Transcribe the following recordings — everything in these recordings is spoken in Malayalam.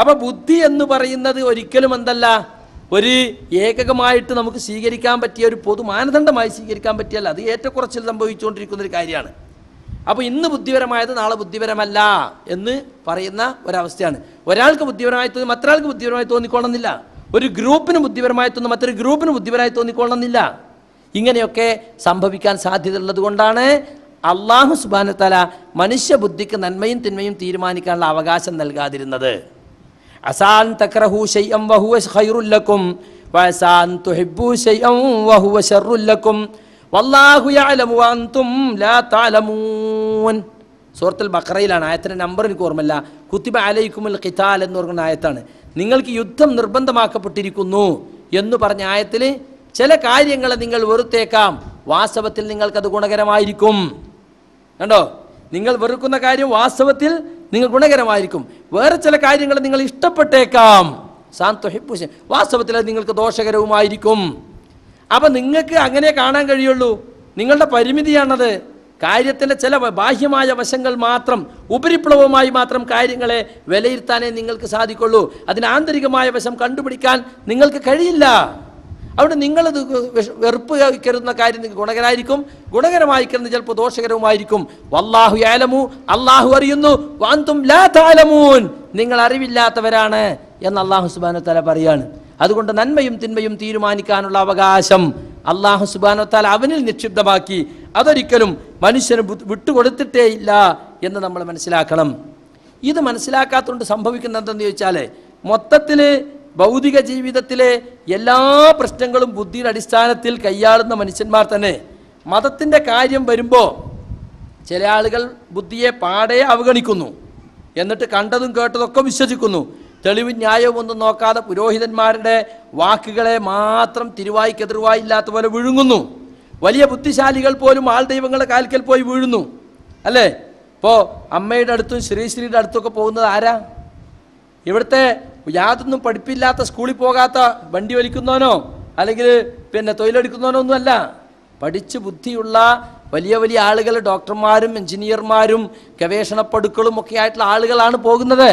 അപ്പൊ ബുദ്ധി എന്ന് പറയുന്നത് ഒരിക്കലും എന്തല്ല ഒരു ഏകകമായിട്ട് നമുക്ക് സ്വീകരിക്കാൻ പറ്റിയ ഒരു പൊതു മാനദണ്ഡമായി സ്വീകരിക്കാൻ പറ്റിയല്ല അത് ഏറ്റക്കുറച്ചിൽ സംഭവിച്ചുകൊണ്ടിരിക്കുന്ന ഒരു കാര്യമാണ് അപ്പോൾ ഇന്ന് ബുദ്ധിപരമായത് നാളെ ബുദ്ധിപരമല്ല എന്ന് പറയുന്ന ഒരവസ്ഥയാണ് ഒരാൾക്ക് ബുദ്ധിപരമായി തോന്നി മറ്റൊരാൾക്ക് ബുദ്ധിപരമായി തോന്നിക്കൊള്ളുന്നില്ല ഒരു ഗ്രൂപ്പിന് ബുദ്ധിപരമായി തോന്നുന്നു മറ്റൊരു ഗ്രൂപ്പിന് ബുദ്ധിപരമായി തോന്നിക്കൊള്ളുന്നില്ല ഇങ്ങനെയൊക്കെ സംഭവിക്കാൻ സാധ്യതയുള്ളത് കൊണ്ടാണ് അള്ളാഹു മനുഷ്യ മനുഷ്യബുദ്ധിക്ക് നന്മയും തിന്മയും തീരുമാനിക്കാനുള്ള അവകാശം നൽകാതിരുന്നത് അസാൻ തക്രഹു ഷെയ്യം വഹുവ വല്ലാഹു യഅലമു അൻതും ലാ തഅലമൂൻ സൂറത്തുൽ ബക്രയിലാണ് ആയത്തിൻ്റെ നമ്പർ എനിക്ക് ഓർമ്മല്ല കുത്തിബ അലൈക്കുമൽ കിതാൽ എന്ന് പറഞ്ഞ ആയത്താണ് നിങ്ങൾക്ക് യുദ്ധം നിർബന്ധമാക്കപ്പെട്ടിരിക്കുന്നു എന്ന് പറഞ്ഞ ആയത്തിൽ ചില കാര്യങ്ങളെ നിങ്ങൾ വെറുത്തേക്കാം വാസ്തവത്തിൽ നിങ്ങൾക്കത് ഗുണകരമായിരിക്കും കണ്ടോ നിങ്ങൾ വെറുക്കുന്ന കാര്യം വാസ്തവത്തിൽ നിങ്ങൾ ഗുണകരമായിരിക്കും വേറെ ചില കാര്യങ്ങൾ നിങ്ങൾ ഇഷ്ടപ്പെട്ടേക്കാം സാന്ത്വഹിപ്പൂശൻ വാസ്തവത്തിൽ അത് നിങ്ങൾക്ക് ദോഷകരവുമായിരിക്കും അപ്പം നിങ്ങൾക്ക് അങ്ങനെ കാണാൻ കഴിയുള്ളൂ നിങ്ങളുടെ പരിമിതിയാണത് കാര്യത്തിൻ്റെ ചില ബാഹ്യമായ വശങ്ങൾ മാത്രം ഉപരിപ്ലവമായി മാത്രം കാര്യങ്ങളെ വിലയിരുത്താനേ നിങ്ങൾക്ക് സാധിക്കുള്ളൂ അതിന് ആന്തരികമായ വശം കണ്ടുപിടിക്കാൻ നിങ്ങൾക്ക് കഴിയില്ല അവിടെ നിങ്ങളത് വെറുപ്പ് കരുതുന്ന കാര്യം നിങ്ങൾക്ക് ഗുണകരായിരിക്കും ഗുണകരമായി കരുതുന്ന ചിലപ്പോൾ ദോഷകരവുമായിരിക്കും വല്ലാഹു ആലമു അള്ളാഹു അറിയുന്നു വാന്തും ലാ നിങ്ങൾ അറിവില്ലാത്തവരാണ് എന്ന് അള്ളാഹു സുബാനോ തല പറയാണ് അതുകൊണ്ട് നന്മയും തിന്മയും തീരുമാനിക്കാനുള്ള അവകാശം അള്ളാഹു സുബാനോ താല അവനിൽ നിക്ഷിപ്തമാക്കി അതൊരിക്കലും മനുഷ്യന് വിട്ടുകൊടുത്തിട്ടേ ഇല്ല എന്ന് നമ്മൾ മനസ്സിലാക്കണം ഇത് മനസ്സിലാക്കാത്തതുകൊണ്ട് സംഭവിക്കുന്നത് എന്തെന്ന് ചോദിച്ചാൽ മൊത്തത്തിൽ ഭൗതിക ജീവിതത്തിലെ എല്ലാ പ്രശ്നങ്ങളും ബുദ്ധിയുടെ അടിസ്ഥാനത്തിൽ കൈയാളുന്ന മനുഷ്യന്മാർ തന്നെ മതത്തിൻ്റെ കാര്യം വരുമ്പോൾ ചില ആളുകൾ ബുദ്ധിയെ പാടെ അവഗണിക്കുന്നു എന്നിട്ട് കണ്ടതും കേട്ടതൊക്കെ വിശ്വസിക്കുന്നു തെളിവും ന്യായവും ഒന്നും നോക്കാതെ പുരോഹിതന്മാരുടെ വാക്കുകളെ മാത്രം തിരുവായിക്കെതിർവായില്ലാത്ത പോലെ വിഴുങ്ങുന്നു വലിയ ബുദ്ധിശാലികൾ പോലും ആൾ ദൈവങ്ങളുടെ കാൽക്കൽ പോയി വീഴുന്നു അല്ലേ ഇപ്പോൾ അമ്മയുടെ അടുത്തും ശ്രീശ്രീയുടെ അടുത്തൊക്കെ പോകുന്നത് ആരാ ഇവിടുത്തെ യാതൊന്നും പഠിപ്പില്ലാത്ത സ്കൂളിൽ പോകാത്ത വണ്ടി വലിക്കുന്നവനോ അല്ലെങ്കിൽ പിന്നെ തൊഴിലെടുക്കുന്നവനോ ഒന്നുമല്ല പഠിച്ച് ബുദ്ധിയുള്ള വലിയ വലിയ ആളുകൾ ഡോക്ടർമാരും എഞ്ചിനീയർമാരും പടുക്കളും ഒക്കെ ആയിട്ടുള്ള ആളുകളാണ് പോകുന്നത്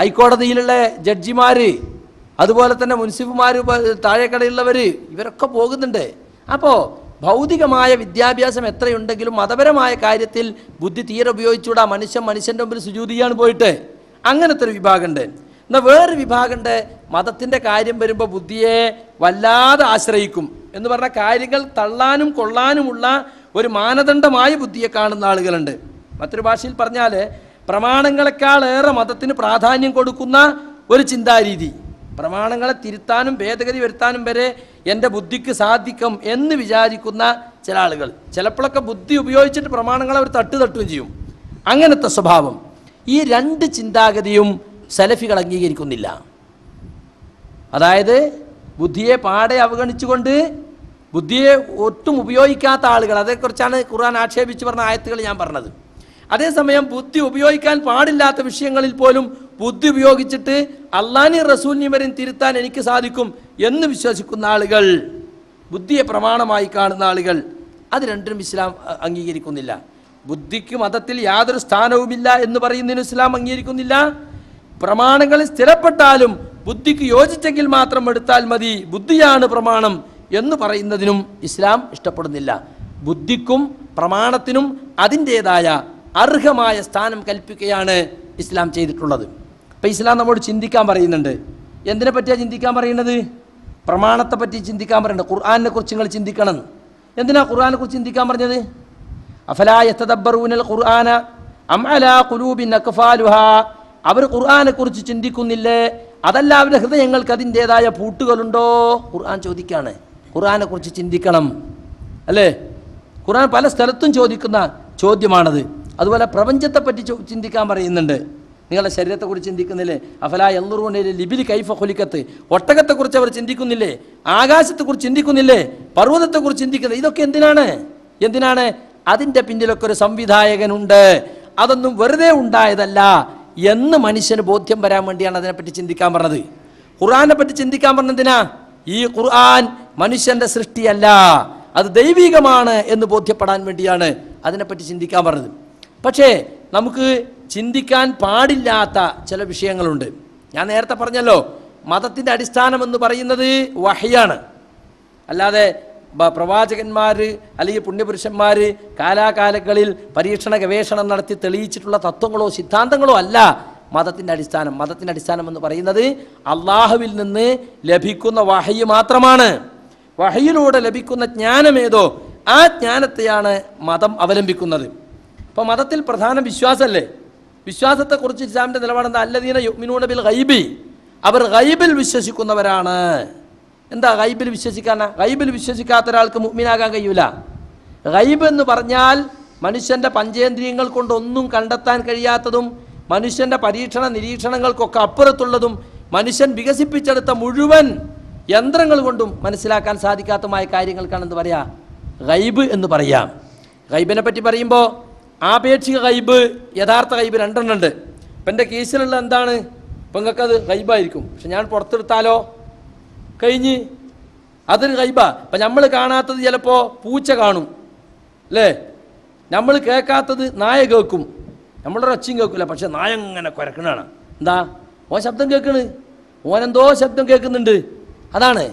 ഹൈക്കോടതിയിലുള്ള ജഡ്ജിമാർ അതുപോലെ തന്നെ മുൻസിഫുമാർ താഴെക്കടയുള്ളവർ ഇവരൊക്കെ പോകുന്നുണ്ട് അപ്പോൾ ഭൗതികമായ വിദ്യാഭ്യാസം എത്രയുണ്ടെങ്കിലും മതപരമായ കാര്യത്തിൽ ബുദ്ധി തീരെ ഉപയോഗിച്ചുകൂടാ മനുഷ്യൻ മനുഷ്യൻ്റെ മുമ്പിൽ സുജൂതിയാണ് പോയിട്ട് അങ്ങനത്തെ ഒരു വിഭാഗമുണ്ട് എന്നാൽ വേറൊരു വിഭാഗമുണ്ട് മതത്തിൻ്റെ കാര്യം വരുമ്പോൾ ബുദ്ധിയെ വല്ലാതെ ആശ്രയിക്കും എന്ന് പറഞ്ഞാൽ കാര്യങ്ങൾ തള്ളാനും കൊള്ളാനുമുള്ള ഒരു മാനദണ്ഡമായി ബുദ്ധിയെ കാണുന്ന ആളുകളുണ്ട് മറ്റൊരു ഭാഷയിൽ പറഞ്ഞാൽ പ്രമാണങ്ങളെക്കാളേറെ മതത്തിന് പ്രാധാന്യം കൊടുക്കുന്ന ഒരു ചിന്താരീതി പ്രമാണങ്ങളെ തിരുത്താനും ഭേദഗതി വരുത്താനും വരെ എൻ്റെ ബുദ്ധിക്ക് സാധിക്കും എന്ന് വിചാരിക്കുന്ന ചില ആളുകൾ ചിലപ്പോഴൊക്കെ ബുദ്ധി ഉപയോഗിച്ചിട്ട് പ്രമാണങ്ങളെ അവർ തട്ട് തട്ടുകയും ചെയ്യും അങ്ങനത്തെ സ്വഭാവം ഈ രണ്ട് ചിന്താഗതിയും സലഫികൾ അംഗീകരിക്കുന്നില്ല അതായത് ബുദ്ധിയെ പാടെ അവഗണിച്ചുകൊണ്ട് ബുദ്ധിയെ ഒട്ടും ഉപയോഗിക്കാത്ത ആളുകൾ അതേക്കുറിച്ചാണ് ഖുർആൻ ആക്ഷേപിച്ച് പറഞ്ഞ ആയത്തുകൾ ഞാൻ പറഞ്ഞത് അതേസമയം ബുദ്ധി ഉപയോഗിക്കാൻ പാടില്ലാത്ത വിഷയങ്ങളിൽ പോലും ബുദ്ധി ഉപയോഗിച്ചിട്ട് അള്ളാനി റസൂലിനിവരെയും തിരുത്താൻ എനിക്ക് സാധിക്കും എന്ന് വിശ്വസിക്കുന്ന ആളുകൾ ബുദ്ധിയെ പ്രമാണമായി കാണുന്ന ആളുകൾ അത് രണ്ടും ഇസ്ലാം അംഗീകരിക്കുന്നില്ല ബുദ്ധിക്ക് മതത്തിൽ യാതൊരു സ്ഥാനവുമില്ല എന്ന് പറയുന്നതിന് ഇസ്ലാം അംഗീകരിക്കുന്നില്ല പ്രമാണങ്ങൾ സ്ഥിരപ്പെട്ടാലും ബുദ്ധിക്ക് യോജിച്ചെങ്കിൽ മാത്രം എടുത്താൽ മതി ബുദ്ധിയാണ് പ്രമാണം എന്ന് പറയുന്നതിനും ഇസ്ലാം ഇഷ്ടപ്പെടുന്നില്ല ബുദ്ധിക്കും പ്രമാണത്തിനും അതിൻ്റേതായ അർഹമായ സ്ഥാനം കൽപ്പിക്കുകയാണ് ഇസ്ലാം ചെയ്തിട്ടുള്ളത് ഇപ്പം ഇസ്ലാം നമ്മോട് ചിന്തിക്കാൻ പറയുന്നുണ്ട് എന്തിനെ പറ്റിയാണ് ചിന്തിക്കാൻ പറയുന്നത് പ്രമാണത്തെ പറ്റി ചിന്തിക്കാൻ പറയുന്നുണ്ട് ഖുർആാനിനെ കുറിച്ച് നിങ്ങൾ ചിന്തിക്കണം എന്തിനാണ് ഖുർആാനെ കുറിച്ച് ചിന്തിക്കാൻ പറഞ്ഞത് അഫല അഫലായത്തദബറൂനൽ ഖുർആന അം അലാ കുലൂബിൻ അക്ഫാലുഹ അവർ ഖുർആനെ കുറിച്ച് ചിന്തിക്കുന്നില്ലേ അതല്ല അവരുടെ ഹൃദയങ്ങൾക്ക് അതിൻ്റെതായ പൂട്ടുകളുണ്ടോ ഖുർആൻ ചോദിക്കുകയാണ് ഖുർആനെ കുറിച്ച് ചിന്തിക്കണം അല്ലേ ഖുർആൻ പല സ്ഥലത്തും ചോദിക്കുന്ന ചോദ്യമാണത് അതുപോലെ പ്രപഞ്ചത്തെപ്പറ്റി ചിന്തിക്കാൻ പറയുന്നുണ്ട് നിങ്ങളുടെ ശരീരത്തെക്കുറിച്ച് ചിന്തിക്കുന്നില്ലേ അഫല എല്ലുറുകൊണ്ടിലെ ലിബിലി കൈഫ കൊലിക്കത്ത് ഒട്ടകത്തെക്കുറിച്ച് അവർ ചിന്തിക്കുന്നില്ലേ ആകാശത്തെക്കുറിച്ച് ചിന്തിക്കുന്നില്ലേ പർവ്വതത്തെക്കുറിച്ച് ചിന്തിക്കുന്നില്ല ഇതൊക്കെ എന്തിനാണ് എന്തിനാണ് അതിൻ്റെ പിന്നിലൊക്കെ ഒരു സംവിധായകനുണ്ട് അതൊന്നും വെറുതെ ഉണ്ടായതല്ല എന്ന് മനുഷ്യന് ബോധ്യം വരാൻ വേണ്ടിയാണ് അതിനെപ്പറ്റി ചിന്തിക്കാൻ പറഞ്ഞത് ഖുർആാനെ പറ്റി ചിന്തിക്കാൻ പറഞ്ഞതിനാ ഈ ഖുർആൻ മനുഷ്യന്റെ സൃഷ്ടിയല്ല അത് ദൈവികമാണ് എന്ന് ബോധ്യപ്പെടാൻ വേണ്ടിയാണ് അതിനെപ്പറ്റി ചിന്തിക്കാൻ പറഞ്ഞത് പക്ഷേ നമുക്ക് ചിന്തിക്കാൻ പാടില്ലാത്ത ചില വിഷയങ്ങളുണ്ട് ഞാൻ നേരത്തെ പറഞ്ഞല്ലോ മതത്തിൻ്റെ അടിസ്ഥാനം എന്ന് പറയുന്നത് വഹയാണ് അല്ലാതെ പ്രവാചകന്മാർ അല്ലെങ്കിൽ പുണ്യപുരുഷന്മാർ കാലാകാലങ്ങളിൽ പരീക്ഷണ ഗവേഷണം നടത്തി തെളിയിച്ചിട്ടുള്ള തത്വങ്ങളോ സിദ്ധാന്തങ്ങളോ അല്ല മതത്തിൻ്റെ അടിസ്ഥാനം മതത്തിൻ്റെ അടിസ്ഥാനം എന്ന് പറയുന്നത് അള്ളാഹുവിൽ നിന്ന് ലഭിക്കുന്ന വഹയ്യ് മാത്രമാണ് വഹയിലൂടെ ലഭിക്കുന്ന ജ്ഞാനമേതോ ആ ജ്ഞാനത്തെയാണ് മതം അവലംബിക്കുന്നത് അപ്പോൾ മതത്തിൽ പ്രധാന വിശ്വാസമല്ലേ വിശ്വാസത്തെക്കുറിച്ച് ഇസ്ലാമിൻ്റെ നിലപാടെന്താ അല്ലദീന യുഗ്മിനൂണ ബിൽ ഗൈബി അവർ ഗൈബിൽ വിശ്വസിക്കുന്നവരാണ് എന്താ ഗൈബിൽ വിശ്വസിക്കാനാ ഗൈബിൽ വിശ്വസിക്കാത്ത ഒരാൾക്ക് മുഗ്മിനാകാൻ കഴിയൂല ഗൈബ് എന്ന് പറഞ്ഞാൽ മനുഷ്യൻ്റെ പഞ്ചേന്ദ്രിയങ്ങൾ കൊണ്ടൊന്നും കണ്ടെത്താൻ കഴിയാത്തതും മനുഷ്യൻ്റെ പരീക്ഷണ നിരീക്ഷണങ്ങൾക്കൊക്കെ അപ്പുറത്തുള്ളതും മനുഷ്യൻ വികസിപ്പിച്ചെടുത്ത മുഴുവൻ യന്ത്രങ്ങൾ കൊണ്ടും മനസ്സിലാക്കാൻ സാധിക്കാത്തമായ കാര്യങ്ങൾക്കാണ് എന്ത് പറയാ ഗൈബ് എന്ന് പറയാം ഗൈബിനെ പറ്റി പറയുമ്പോൾ ആപേക്ഷിക ഗൈബ് യഥാർത്ഥ ഗൈബ് രണ്ടെണ്ണമുണ്ട് ഇപ്പം എൻ്റെ കേസിലുള്ള എന്താണ് ഇപ്പം നിങ്ങൾക്കത് ഗൈബായിരിക്കും പക്ഷെ ഞാൻ പുറത്തെടുത്താലോ കഴിഞ്ഞ് അതൊരു കൈബ അപ്പം നമ്മൾ കാണാത്തത് ചിലപ്പോൾ പൂച്ച കാണും അല്ലേ നമ്മൾ കേൾക്കാത്തത് നായ കേൾക്കും നമ്മളൊരു ഒച്ചയും കേൾക്കില്ല പക്ഷെ നായ ഇങ്ങനെ കുരക്കണതാണ് എന്താ ഓ ശബ്ദം കേൾക്കണ് ഓനെന്തോ ശബ്ദം കേൾക്കുന്നുണ്ട് അതാണ്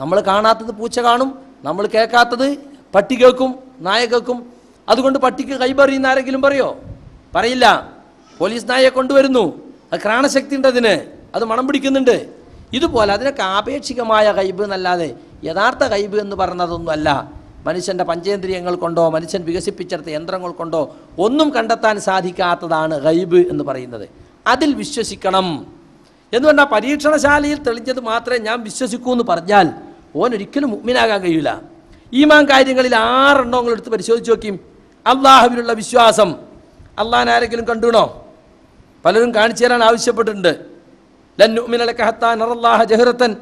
നമ്മൾ കാണാത്തത് പൂച്ച കാണും നമ്മൾ കേൾക്കാത്തത് പട്ടി കേൾക്കും നായ കേൾക്കും അതുകൊണ്ട് പട്ടിക്ക് കൈപറിയുന്ന ആരെങ്കിലും പറയോ പറയില്ല പോലീസ് നായയെ കൊണ്ടുവരുന്നു അത് ക്രാണശക്തി ഉണ്ട് അതിന് അത് മണം പിടിക്കുന്നുണ്ട് ഇതുപോലെ അതിനൊക്കെ ആപേക്ഷികമായ കൈബ് എന്നല്ലാതെ യഥാർത്ഥ കൈബ് എന്ന് പറഞ്ഞതൊന്നുമല്ല മനുഷ്യൻ്റെ പഞ്ചേന്ദ്രിയങ്ങൾ കൊണ്ടോ മനുഷ്യൻ വികസിപ്പിച്ചെടുത്ത യന്ത്രങ്ങൾ കൊണ്ടോ ഒന്നും കണ്ടെത്താൻ സാധിക്കാത്തതാണ് ഗൈബ് എന്ന് പറയുന്നത് അതിൽ വിശ്വസിക്കണം എന്ന് പറഞ്ഞാൽ പരീക്ഷണശാലയിൽ തെളിഞ്ഞത് മാത്രമേ ഞാൻ വിശ്വസിക്കൂ എന്ന് പറഞ്ഞാൽ ഓൻ ഒരിക്കലും മുഗ്മിനാകാൻ കഴിയില്ല ഈമാൻ കാര്യങ്ങളിൽ ആറെണ്ണങ്ങൾ എടുത്ത് പരിശോധിച്ച് നോക്കിയും അള്ളാഹുവിനുള്ള വിശ്വാസം അള്ളാഹാൻ ആരെങ്കിലും കണ്ടുണോ പലരും കാണിച്ചു തരാൻ ആവശ്യപ്പെട്ടിട്ടുണ്ട് ജഹ്റത്തൻ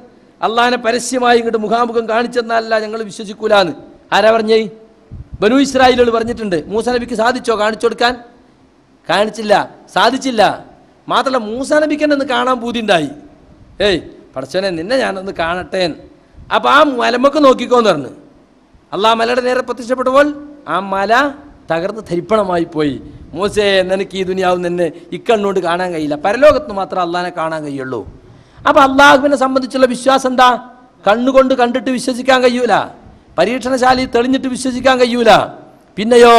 അള്ളാഹാനെ പരസ്യമായി ഇങ്ങോട്ട് മുഖാമുഖം കാണിച്ചെന്നല്ല ഞങ്ങൾ വിശ്വസിക്കൂലാന്ന് ആരാ പറഞ്ഞേ ബനു ഇസ്രായേലുകൾ പറഞ്ഞിട്ടുണ്ട് മൂസ സാധിച്ചോ കാണിച്ചു കൊടുക്കാൻ കാണിച്ചില്ല സാധിച്ചില്ല മാത്രമല്ല മൂസ നബിക്കൻ ഒന്ന് കാണാൻ പൂതിണ്ടായി ഏയ് പടച്ചോനെ നിന്നെ ഞാനൊന്ന് കാണട്ടെ അപ്പോൾ ആ മലമൊക്കെ നോക്കിക്കോന്ന് പറഞ്ഞു അള്ളാ മലയുടെ നേരെ പ്രത്യക്ഷപ്പെട്ടപ്പോൾ ആ മല തകർന്ന് ധരിപ്പണമായി പോയി മൂസേ നിനക്ക് ഈ ദുനിയാവ് നിന്നെ ഇക്കണ്ണുകൊണ്ട് കാണാൻ കഴിയില്ല പരലോകത്ത് മാത്രം അള്ളാഹിനെ കാണാൻ കഴിയുള്ളൂ അപ്പോൾ അള്ളാഹുവിനെ സംബന്ധിച്ചുള്ള വിശ്വാസം എന്താ കണ്ണുകൊണ്ട് കണ്ടിട്ട് വിശ്വസിക്കാൻ കഴിയൂല പരീക്ഷണശാലയിൽ തെളിഞ്ഞിട്ട് വിശ്വസിക്കാൻ കഴിയൂല പിന്നെയോ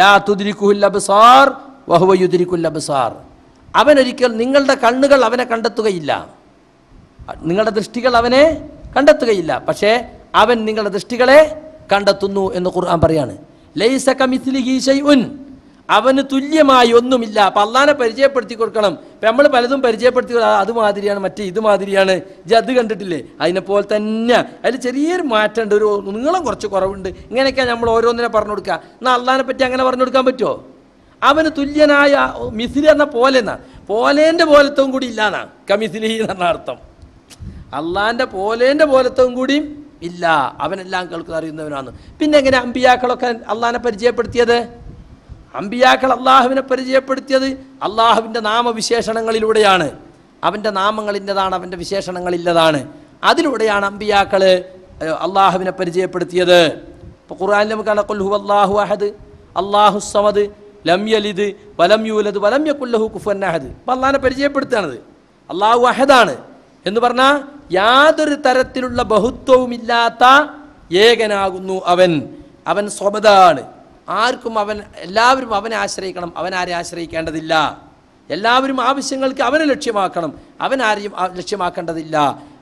ലാ തുദിരിക്കുല്ലബസാർ അവനൊരിക്കൽ നിങ്ങളുടെ കണ്ണുകൾ അവനെ കണ്ടെത്തുകയില്ല നിങ്ങളുടെ ദൃഷ്ടികൾ അവനെ കണ്ടെത്തുകയില്ല പക്ഷേ അവൻ നിങ്ങളുടെ ദൃഷ്ടികളെ കണ്ടെത്തുന്നു എന്ന് ഖുർആൻ പറയാണ് അവന് തുല്യമായി ഒന്നുമില്ല അപ്പം അള്ളാനെ പരിചയപ്പെടുത്തി കൊടുക്കണം ഇപ്പം നമ്മൾ പലതും പരിചയപ്പെടുത്തി അത് മാതിരിയാണ് മറ്റേ ഇത് മാതിരിയാണ് ജി അത് കണ്ടിട്ടില്ലേ അതിനെപ്പോലെ തന്നെ അതിൽ ചെറിയൊരു മാറ്റമുണ്ട് ഒരു നീളം കുറച്ച് കുറവുണ്ട് ഇങ്ങനെയൊക്കെയാണ് നമ്മൾ ഓരോന്നിനെ പറഞ്ഞു കൊടുക്കുക എന്നാൽ അള്ളാനെ പറ്റി അങ്ങനെ പറഞ്ഞു കൊടുക്കാൻ പറ്റുമോ അവന് തുല്യനായ മിസിൽ എന്ന പോലെ എന്നാ പോലേൻ്റെ പോലത്വം കൂടി ഇല്ലാന്നാ കമിസിലി എന്നർത്ഥം അർത്ഥം അള്ളാൻ്റെ പോലേൻ്റെ കൂടിയും ഇല്ല അവനെല്ലാം കേൾക്കുന്ന അറിയുന്നവനാണ് പിന്നെ എങ്ങനെ അമ്പിയാക്കളൊക്കെ അള്ളാഹിനെ പരിചയപ്പെടുത്തിയത് അമ്പിയാക്കൾ അള്ളാഹുവിനെ പരിചയപ്പെടുത്തിയത് അള്ളാഹുവിൻ്റെ നാമവിശേഷണങ്ങളിലൂടെയാണ് അവൻ്റെ നാമങ്ങളിൻ്റെതാണ് അവൻ്റെ വിശേഷണങ്ങളില്ലതാണ് അതിലൂടെയാണ് അമ്പിയാക്കൾ അള്ളാഹുവിനെ പരിചയപ്പെടുത്തിയത് ഇപ്പോൾ ഖുർആാനിൽ നമുക്ക് അളക്കുൽഹു അള്ളാഹു അഹദ് അള്ളാഹു സമദ് ലം യലിദ് വലം യൂലദ് വലം യക്കുല്ലഹു കുഫുൻ അഹദ് അപ്പം അള്ളാഹിനെ പരിചയപ്പെടുത്തുകയാണത് അള്ളാഹു അഹദാണ് എന്ന് പറഞ്ഞാൽ യാതൊരു തരത്തിലുള്ള ബഹുത്വവുമില്ലാത്ത ഏകനാകുന്നു അവൻ അവൻ സ്വമതാണ് ആർക്കും അവൻ എല്ലാവരും അവനെ ആശ്രയിക്കണം അവൻ ആരെ ആശ്രയിക്കേണ്ടതില്ല എല്ലാവരും ആവശ്യങ്ങൾക്ക് അവനെ ലക്ഷ്യമാക്കണം അവൻ ആരെയും ലക്ഷ്യമാക്കേണ്ടതില്ല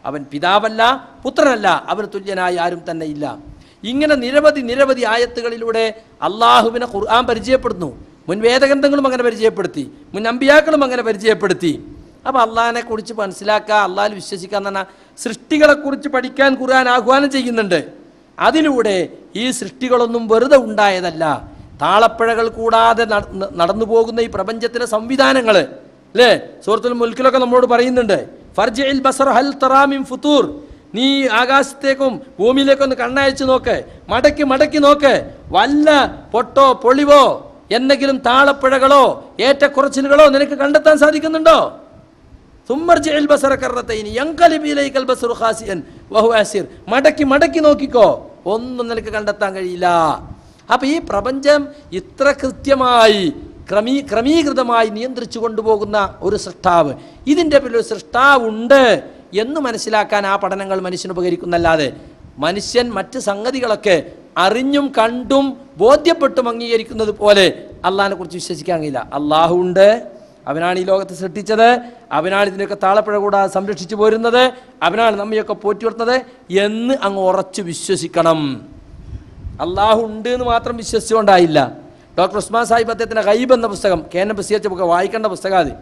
അവൻ പിതാവല്ല പുത്രനല്ല അവന് തുല്യനായി ആരും തന്നെ ഇല്ല ഇങ്ങനെ നിരവധി നിരവധി ആയത്തുകളിലൂടെ അള്ളാഹുവിനെ ഖുർആൻ പരിചയപ്പെടുന്നു മുൻ വേദഗ്രന്ഥങ്ങളും അങ്ങനെ പരിചയപ്പെടുത്തി മുൻ അമ്പിയാക്കളും അങ്ങനെ പരിചയപ്പെടുത്തി അപ്പോൾ അള്ളഹാനെ കുറിച്ച് മനസ്സിലാക്കുക അള്ളാഹിൽ വിശ്വസിക്കുക എന്ന് പറഞ്ഞാൽ സൃഷ്ടികളെക്കുറിച്ച് പഠിക്കാൻ ഖുർആൻ ആഹ്വാനം ചെയ്യുന്നുണ്ട് അതിലൂടെ ഈ സൃഷ്ടികളൊന്നും വെറുതെ ഉണ്ടായതല്ല താളപ്പഴകൾ കൂടാതെ നടന്നു പോകുന്ന ഈ പ്രപഞ്ചത്തിലെ സംവിധാനങ്ങൾ അല്ലേ സുഹൃത്തുൽ മുൽക്കിലൊക്കെ നമ്മളോട് പറയുന്നുണ്ട് ഫർജയിൽ ബസർ ഹൽ തറാമിം ഫുത്തൂർ നീ ആകാശത്തേക്കും ഭൂമിയിലേക്കും ഒന്ന് കണ്ണയച്ചു നോക്ക് മടക്കി മടക്കി നോക്ക് വല്ല പൊട്ടോ പൊളിവോ എന്തെങ്കിലും താളപ്പുഴകളോ ഏറ്റക്കുറച്ചിലുകളോ നിനക്ക് കണ്ടെത്താൻ സാധിക്കുന്നുണ്ടോ മടക്കി മടക്കി നോക്കിക്കോ ഒന്നും നിനക്ക് കണ്ടെത്താൻ കഴിയില്ല അപ്പൊ ഈ പ്രപഞ്ചം ഇത്ര കൃത്യമായി ക്രമീ ക്രമീകൃതമായി നിയന്ത്രിച്ചു കൊണ്ടുപോകുന്ന ഒരു സൃഷ്ടാവ് ഇതിൻ്റെ പേരിൽ ഒരു സൃഷ്ടാവുണ്ട് എന്ന് മനസ്സിലാക്കാൻ ആ പഠനങ്ങൾ മനുഷ്യന് ഉപകരിക്കുന്നല്ലാതെ മനുഷ്യൻ മറ്റ് സംഗതികളൊക്കെ അറിഞ്ഞും കണ്ടും ബോധ്യപ്പെട്ടും അംഗീകരിക്കുന്നത് പോലെ അള്ളാഹിനെ കുറിച്ച് വിശ്വസിക്കാൻ കഴിയില്ല അള്ളാഹു ഉണ്ട് അവനാണ് ഈ ലോകത്തെ സൃഷ്ടിച്ചത് അവനാണ് ഇതിനൊക്കെ താളപ്പുഴ കൂടാതെ സംരക്ഷിച്ചു പോരുന്നത് അവനാണ് നമ്മയൊക്കെ പോറ്റിവർത്തത് എന്ന് അങ്ങ് ഉറച്ചു വിശ്വസിക്കണം അള്ളാഹു ഉണ്ട് എന്ന് മാത്രം വിശ്വസിച്ചുകൊണ്ടായില്ല ഡോക്ടർ ഉസ്മാൻ സാഹിബ് അദ്ദേഹത്തിൻ്റെ ഗൈബ് എന്ന പുസ്തകം കെ എൻ ബസിയച്ച ഒക്കെ വായിക്കേണ്ട പുസ്തകം അത്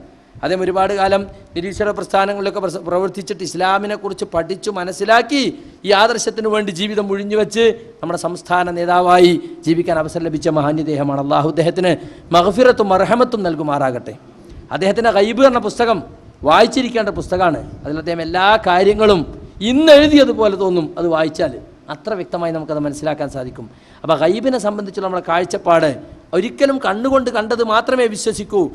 അദ്ദേഹം ഒരുപാട് കാലം നിരീശ്വര പ്രസ്ഥാനങ്ങളിലൊക്കെ പ്രവർത്തിച്ചിട്ട് ഇസ്ലാമിനെക്കുറിച്ച് പഠിച്ചു മനസ്സിലാക്കി ഈ ആദർശത്തിന് വേണ്ടി ജീവിതം ഒഴിഞ്ഞു വെച്ച് നമ്മുടെ സംസ്ഥാന നേതാവായി ജീവിക്കാൻ അവസരം ലഭിച്ച മഹാന്യദേഹമാണ് അള്ളാഹു അദ്ദേഹത്തിന് മഹഫിറത്തും അർഹമത്തും നൽകുമാറാകട്ടെ അദ്ദേഹത്തിൻ്റെ ഗൈബ് എന്ന പുസ്തകം വായിച്ചിരിക്കേണ്ട പുസ്തകമാണ് അതിൽ അദ്ദേഹം എല്ലാ കാര്യങ്ങളും ഇന്ന് എഴുതിയതുപോലെ തോന്നും അത് വായിച്ചാൽ അത്ര വ്യക്തമായി നമുക്കത് മനസ്സിലാക്കാൻ സാധിക്കും അപ്പോൾ ഗൈബിനെ സംബന്ധിച്ചുള്ള നമ്മുടെ കാഴ്ചപ്പാട് ഒരിക്കലും കണ്ണുകൊണ്ട് കണ്ടത് മാത്രമേ വിശ്വസിക്കൂ